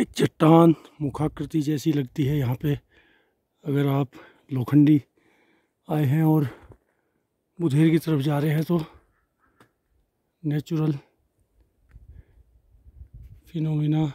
एक चट्टान मुखाकृति जैसी लगती है यहाँ पे अगर आप लोखंडी आए हैं और बुधेर की तरफ जा रहे हैं तो नेचुरल फिनोमिना